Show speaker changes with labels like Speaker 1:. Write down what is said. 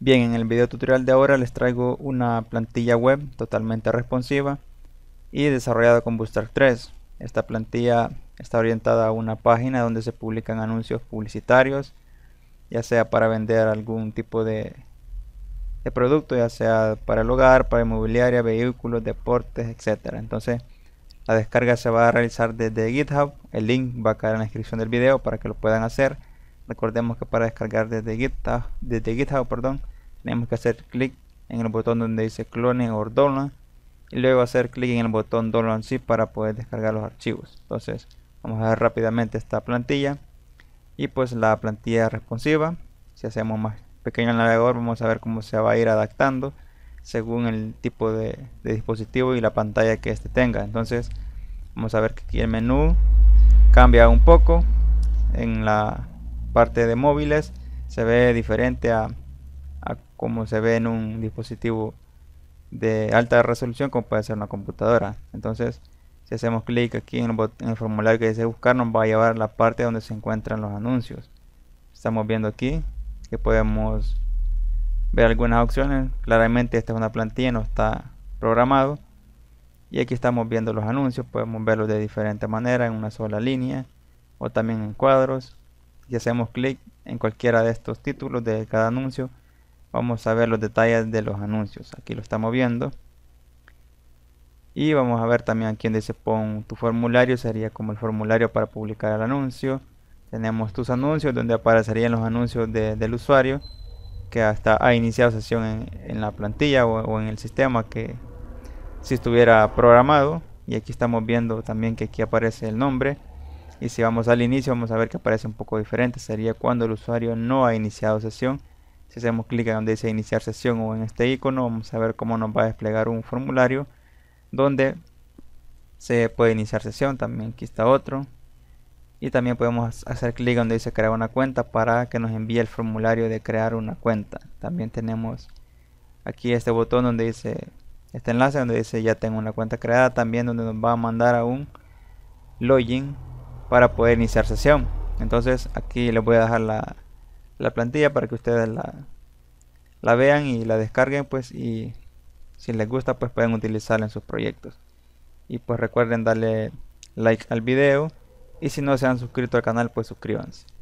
Speaker 1: Bien, en el video tutorial de ahora les traigo una plantilla web totalmente responsiva y desarrollada con Bootstrap 3. Esta plantilla está orientada a una página donde se publican anuncios publicitarios, ya sea para vender algún tipo de, producto, ya sea para el hogar, para inmobiliaria, vehículos, deportes, etc. Entonces, la descarga se va a realizar desde GitHub, el link va a caer en la descripción del video para que lo puedan hacer Recordemos que para descargar desde GitHub, desde GitHub perdón, tenemos que hacer clic en el botón donde dice clone o download y luego hacer clic en el botón download sí para poder descargar los archivos. Entonces, vamos a ver rápidamente esta plantilla y pues la plantilla responsiva. Si hacemos más pequeño el navegador, vamos a ver cómo se va a ir adaptando según el tipo de, de dispositivo y la pantalla que este tenga. Entonces, vamos a ver que aquí el menú cambia un poco en la parte de móviles se ve diferente a, como se ve en un dispositivo de alta resolución como puede ser una computadora. Entonces, si hacemos clic aquí en el, en el, formulario que dice buscar, nos va a llevar a la parte donde se encuentran los anuncios. Estamos viendo aquí que podemos ver algunas opciones. Claramente esta es una plantilla, no está programado. Y aquí estamos viendo los anuncios, podemos verlos de diferente manera, en una sola línea o también en cuadros y hacemos clic en cualquiera de estos títulos de cada anuncio vamos a ver los detalles de los anuncios aquí lo estamos viendo y vamos a ver también aquí donde dice pon tu formulario sería como el formulario para publicar el anuncio tenemos tus anuncios donde aparecerían los anuncios del usuario que hasta ha iniciado sesión en, la plantilla o, o, en el sistema que si estuviera programado y aquí estamos viendo también que aquí aparece el nombre y si vamos al inicio vamos a ver que aparece un poco diferente. Sería cuando el usuario no ha iniciado sesión. Si hacemos clic donde dice iniciar sesión o en este icono vamos a ver cómo nos va a desplegar un formulario donde se puede iniciar sesión. También aquí está otro. Y también podemos hacer clic donde dice crear una cuenta para que nos envíe el formulario de crear una cuenta. También tenemos aquí este botón donde dice este enlace donde dice ya tengo una cuenta creada. También donde nos va a mandar a un login para poder iniciar sesión. Entonces aquí les voy a dejar la, plantilla para que ustedes la, la, vean y la descarguen pues y si les gusta pues pueden utilizarla en sus proyectos. Y pues recuerden darle like al video y si no se han suscrito al canal pues suscríbanse.